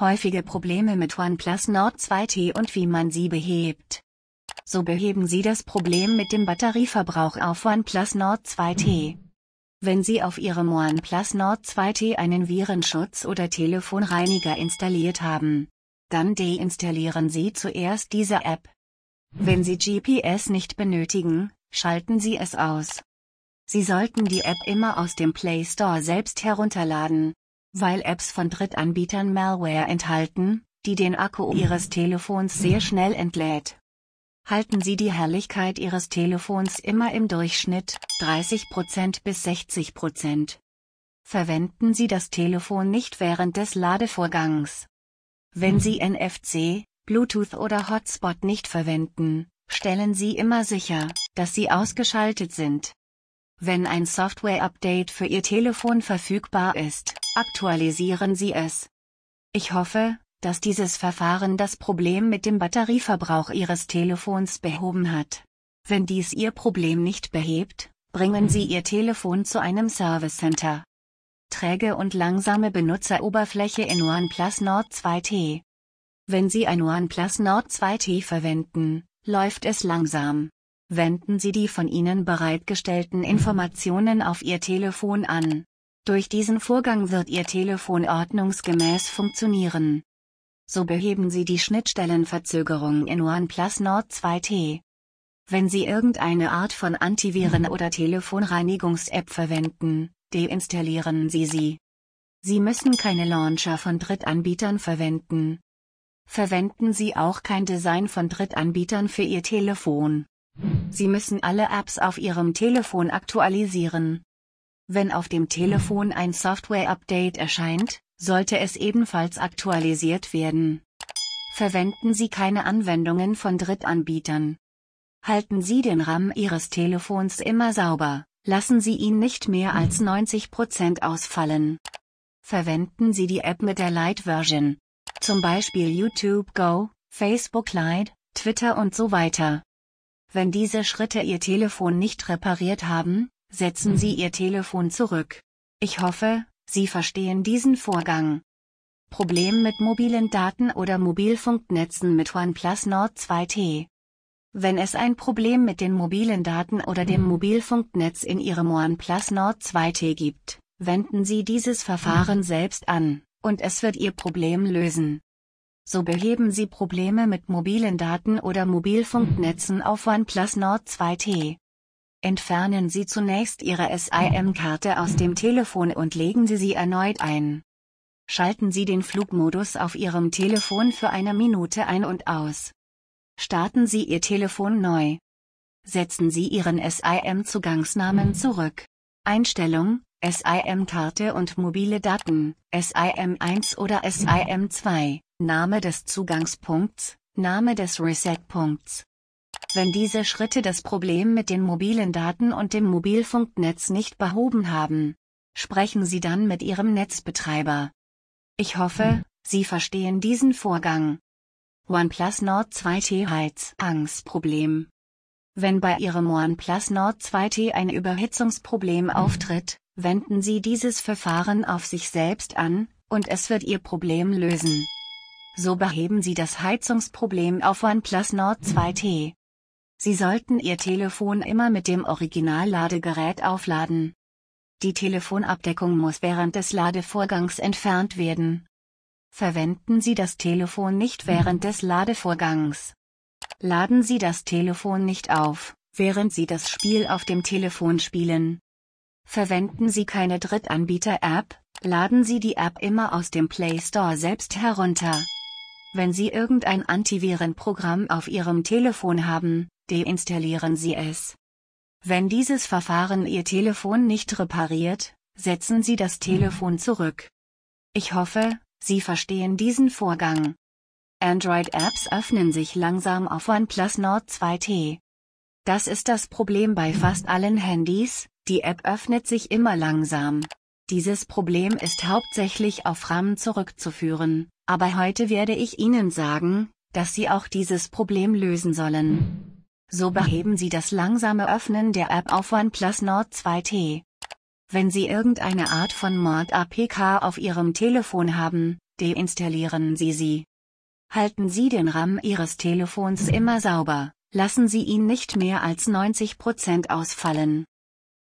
häufige Probleme mit OnePlus Nord 2T und wie man sie behebt. So beheben Sie das Problem mit dem Batterieverbrauch auf OnePlus Nord 2T. Wenn Sie auf Ihrem OnePlus Nord 2T einen Virenschutz oder Telefonreiniger installiert haben, dann deinstallieren Sie zuerst diese App. Wenn Sie GPS nicht benötigen, schalten Sie es aus. Sie sollten die App immer aus dem Play Store selbst herunterladen, weil Apps von Drittanbietern Malware enthalten, die den Akku Ihres Telefons sehr schnell entlädt. Halten Sie die Herrlichkeit Ihres Telefons immer im Durchschnitt 30% bis 60%. Verwenden Sie das Telefon nicht während des Ladevorgangs. Wenn Sie NFC, Bluetooth oder Hotspot nicht verwenden, stellen Sie immer sicher, dass Sie ausgeschaltet sind. Wenn ein Software-Update für Ihr Telefon verfügbar ist, aktualisieren Sie es. Ich hoffe, dass dieses Verfahren das Problem mit dem Batterieverbrauch Ihres Telefons behoben hat. Wenn dies Ihr Problem nicht behebt, bringen Sie Ihr Telefon zu einem Service Center. Träge und langsame Benutzeroberfläche in OnePlus Nord 2T. Wenn Sie ein OnePlus Nord 2T verwenden, läuft es langsam wenden Sie die von Ihnen bereitgestellten Informationen auf Ihr Telefon an. Durch diesen Vorgang wird Ihr Telefon ordnungsgemäß funktionieren. So beheben Sie die Schnittstellenverzögerung in OnePlus Nord 2T. Wenn Sie irgendeine Art von Antiviren- oder Telefonreinigungs-App verwenden, deinstallieren Sie sie. Sie müssen keine Launcher von Drittanbietern verwenden. Verwenden Sie auch kein Design von Drittanbietern für Ihr Telefon. Sie müssen alle Apps auf Ihrem Telefon aktualisieren. Wenn auf dem Telefon ein Software-Update erscheint, sollte es ebenfalls aktualisiert werden. Verwenden Sie keine Anwendungen von Drittanbietern. Halten Sie den RAM Ihres Telefons immer sauber, lassen Sie ihn nicht mehr als 90% ausfallen. Verwenden Sie die App mit der Lite-Version. Zum Beispiel YouTube Go, Facebook Lite, Twitter und so weiter. Wenn diese Schritte Ihr Telefon nicht repariert haben, setzen Sie Ihr Telefon zurück. Ich hoffe, Sie verstehen diesen Vorgang. Problem mit mobilen Daten oder Mobilfunknetzen mit OnePlus Nord 2T. Wenn es ein Problem mit den mobilen Daten oder dem Mobilfunknetz in Ihrem OnePlus Nord 2T gibt, wenden Sie dieses Verfahren selbst an, und es wird Ihr Problem lösen. So beheben Sie Probleme mit mobilen Daten oder Mobilfunknetzen auf OnePlus Nord 2T. Entfernen Sie zunächst Ihre SIM-Karte aus dem Telefon und legen Sie sie erneut ein. Schalten Sie den Flugmodus auf Ihrem Telefon für eine Minute ein und aus. Starten Sie Ihr Telefon neu. Setzen Sie Ihren SIM-Zugangsnamen zurück. Einstellung, SIM-Karte und mobile Daten, SIM 1 oder SIM 2, Name des Zugangspunkts, Name des Reset-Punkts. Wenn diese Schritte das Problem mit den mobilen Daten und dem Mobilfunknetz nicht behoben haben, sprechen Sie dann mit Ihrem Netzbetreiber. Ich hoffe, Sie verstehen diesen Vorgang. OnePlus Nord 2T Heiz Heizangstproblem Wenn bei Ihrem OnePlus Nord 2T ein Überhitzungsproblem auftritt, wenden Sie dieses Verfahren auf sich selbst an, und es wird Ihr Problem lösen. So beheben Sie das Heizungsproblem auf OnePlus Nord 2T. Sie sollten Ihr Telefon immer mit dem Originalladegerät aufladen. Die Telefonabdeckung muss während des Ladevorgangs entfernt werden. Verwenden Sie das Telefon nicht während des Ladevorgangs. Laden Sie das Telefon nicht auf, während Sie das Spiel auf dem Telefon spielen. Verwenden Sie keine Drittanbieter-App, laden Sie die App immer aus dem Play Store selbst herunter. Wenn Sie irgendein Antivirenprogramm auf Ihrem Telefon haben, deinstallieren Sie es. Wenn dieses Verfahren Ihr Telefon nicht repariert, setzen Sie das Telefon zurück. Ich hoffe, Sie verstehen diesen Vorgang. Android-Apps öffnen sich langsam auf OnePlus Nord 2T. Das ist das Problem bei fast allen Handys, die App öffnet sich immer langsam. Dieses Problem ist hauptsächlich auf RAM zurückzuführen. Aber heute werde ich Ihnen sagen, dass Sie auch dieses Problem lösen sollen. So beheben Sie das langsame Öffnen der App auf OnePlus Nord 2T. Wenn Sie irgendeine Art von Mord-APK auf Ihrem Telefon haben, deinstallieren Sie sie. Halten Sie den RAM Ihres Telefons immer sauber, lassen Sie ihn nicht mehr als 90% ausfallen.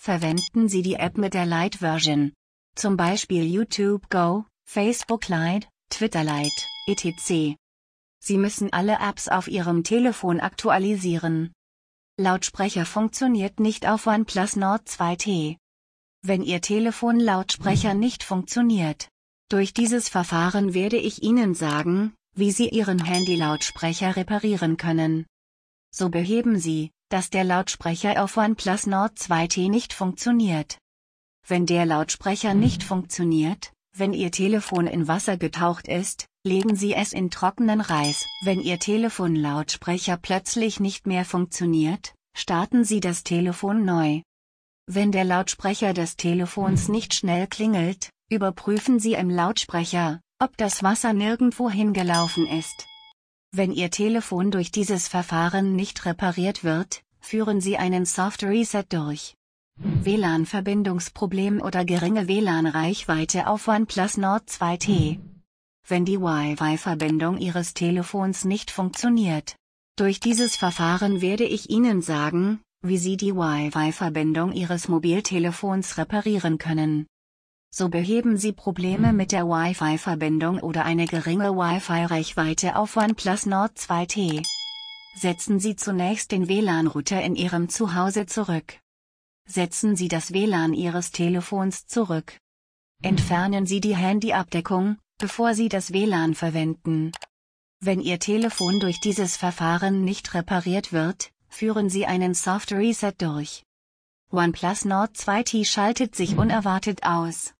Verwenden Sie die App mit der Lite-Version. Zum Beispiel YouTube Go, Facebook Lite, Twitterlite, etc. Sie müssen alle Apps auf Ihrem Telefon aktualisieren. Lautsprecher funktioniert nicht auf OnePlus Nord 2T. Wenn Ihr Telefon-Lautsprecher nicht funktioniert, durch dieses Verfahren werde ich Ihnen sagen, wie Sie Ihren Handy-Lautsprecher reparieren können. So beheben Sie, dass der Lautsprecher auf OnePlus Nord 2T nicht funktioniert. Wenn der Lautsprecher nicht funktioniert, wenn Ihr Telefon in Wasser getaucht ist, legen Sie es in trockenen Reis. Wenn Ihr Telefonlautsprecher plötzlich nicht mehr funktioniert, starten Sie das Telefon neu. Wenn der Lautsprecher des Telefons nicht schnell klingelt, überprüfen Sie im Lautsprecher, ob das Wasser nirgendwo hingelaufen ist. Wenn Ihr Telefon durch dieses Verfahren nicht repariert wird, führen Sie einen Soft Reset durch. WLAN-Verbindungsproblem oder geringe WLAN-Reichweite auf OnePlus Nord 2T. Wenn die Wi-Fi-Verbindung Ihres Telefons nicht funktioniert. Durch dieses Verfahren werde ich Ihnen sagen, wie Sie die Wi-Fi-Verbindung Ihres Mobiltelefons reparieren können. So beheben Sie Probleme mit der Wi-Fi-Verbindung oder eine geringe Wi-Fi-Reichweite auf OnePlus Nord 2T. Setzen Sie zunächst den WLAN-Router in Ihrem Zuhause zurück setzen Sie das WLAN Ihres Telefons zurück. Entfernen Sie die Handyabdeckung, bevor Sie das WLAN verwenden. Wenn Ihr Telefon durch dieses Verfahren nicht repariert wird, führen Sie einen Soft Reset durch. OnePlus Nord 2T schaltet sich unerwartet aus.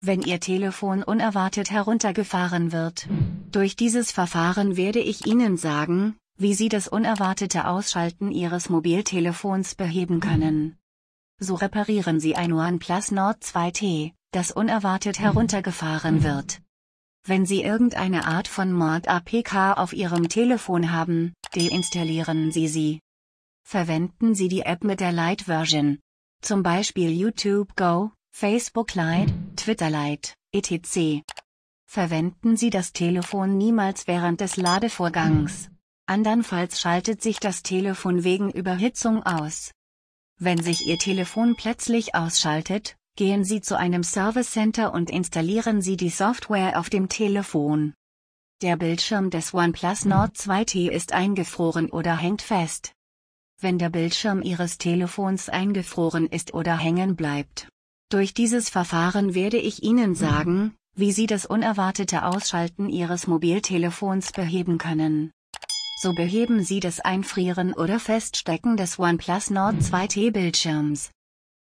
Wenn Ihr Telefon unerwartet heruntergefahren wird, durch dieses Verfahren werde ich Ihnen sagen, wie Sie das unerwartete Ausschalten Ihres Mobiltelefons beheben können so reparieren Sie ein OnePlus Nord 2T, das unerwartet heruntergefahren wird. Wenn Sie irgendeine Art von Mord APK auf Ihrem Telefon haben, deinstallieren Sie sie. Verwenden Sie die App mit der Lite Version. Zum Beispiel YouTube Go, Facebook Lite, Twitter Lite, etc. Verwenden Sie das Telefon niemals während des Ladevorgangs. Andernfalls schaltet sich das Telefon wegen Überhitzung aus. Wenn sich Ihr Telefon plötzlich ausschaltet, gehen Sie zu einem Service Center und installieren Sie die Software auf dem Telefon. Der Bildschirm des OnePlus Nord 2T ist eingefroren oder hängt fest. Wenn der Bildschirm Ihres Telefons eingefroren ist oder hängen bleibt. Durch dieses Verfahren werde ich Ihnen sagen, wie Sie das unerwartete Ausschalten Ihres Mobiltelefons beheben können so beheben Sie das Einfrieren oder Feststecken des OnePlus Nord 2T Bildschirms.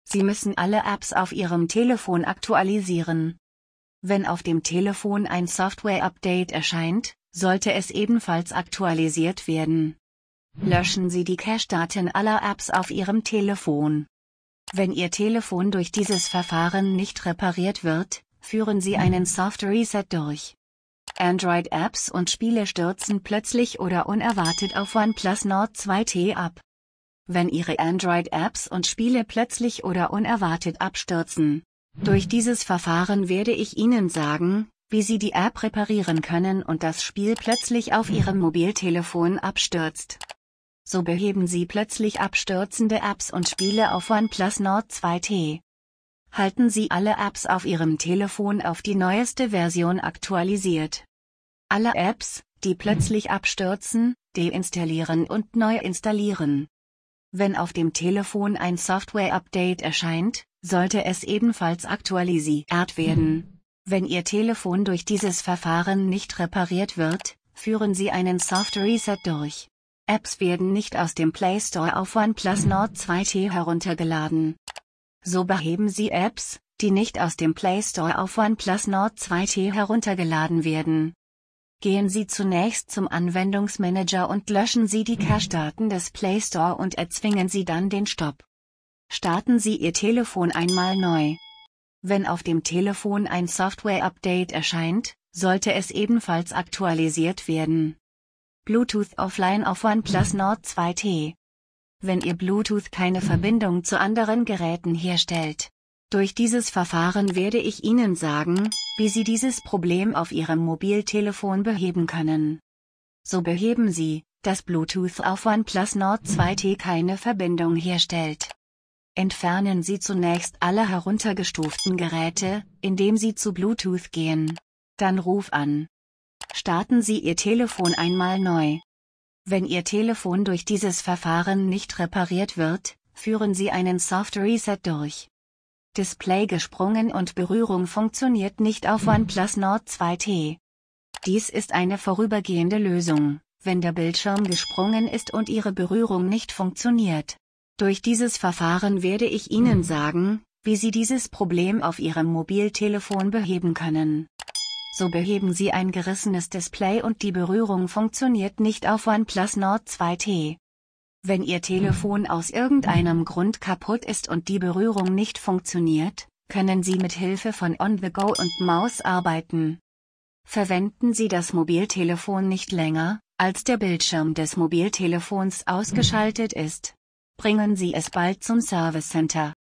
Sie müssen alle Apps auf Ihrem Telefon aktualisieren. Wenn auf dem Telefon ein Software-Update erscheint, sollte es ebenfalls aktualisiert werden. Löschen Sie die Cache-Daten aller Apps auf Ihrem Telefon. Wenn Ihr Telefon durch dieses Verfahren nicht repariert wird, führen Sie einen Soft Reset durch. Android-Apps und Spiele stürzen plötzlich oder unerwartet auf OnePlus Nord 2T ab. Wenn Ihre Android-Apps und Spiele plötzlich oder unerwartet abstürzen, durch dieses Verfahren werde ich Ihnen sagen, wie Sie die App reparieren können und das Spiel plötzlich auf Ihrem Mobiltelefon abstürzt. So beheben Sie plötzlich abstürzende Apps und Spiele auf OnePlus Nord 2T halten Sie alle Apps auf Ihrem Telefon auf die neueste Version aktualisiert. Alle Apps, die plötzlich abstürzen, deinstallieren und neu installieren. Wenn auf dem Telefon ein Software-Update erscheint, sollte es ebenfalls aktualisiert werden. Wenn Ihr Telefon durch dieses Verfahren nicht repariert wird, führen Sie einen Soft Reset durch. Apps werden nicht aus dem Play Store auf OnePlus Nord 2T heruntergeladen. So beheben sie Apps, die nicht aus dem Play Store auf OnePlus Nord 2T heruntergeladen werden. Gehen Sie zunächst zum Anwendungsmanager und löschen Sie die Cache-Daten des Play Store und erzwingen Sie dann den Stopp. Starten Sie Ihr Telefon einmal neu. Wenn auf dem Telefon ein Software-Update erscheint, sollte es ebenfalls aktualisiert werden. Bluetooth Offline auf OnePlus Nord 2T wenn Ihr Bluetooth keine Verbindung zu anderen Geräten herstellt. Durch dieses Verfahren werde ich Ihnen sagen, wie Sie dieses Problem auf Ihrem Mobiltelefon beheben können. So beheben Sie, dass Bluetooth auf OnePlus Nord 2T keine Verbindung herstellt. Entfernen Sie zunächst alle heruntergestuften Geräte, indem Sie zu Bluetooth gehen. Dann Ruf an. Starten Sie Ihr Telefon einmal neu. Wenn Ihr Telefon durch dieses Verfahren nicht repariert wird, führen Sie einen Soft Reset durch. Display gesprungen und Berührung funktioniert nicht auf OnePlus Nord 2T. Dies ist eine vorübergehende Lösung, wenn der Bildschirm gesprungen ist und Ihre Berührung nicht funktioniert. Durch dieses Verfahren werde ich Ihnen sagen, wie Sie dieses Problem auf Ihrem Mobiltelefon beheben können so beheben sie ein gerissenes Display und die Berührung funktioniert nicht auf OnePlus Nord 2T. Wenn Ihr Telefon aus irgendeinem Grund kaputt ist und die Berührung nicht funktioniert, können Sie mit Hilfe von On-the-Go und Maus arbeiten. Verwenden Sie das Mobiltelefon nicht länger, als der Bildschirm des Mobiltelefons ausgeschaltet ist. Bringen Sie es bald zum Service Center.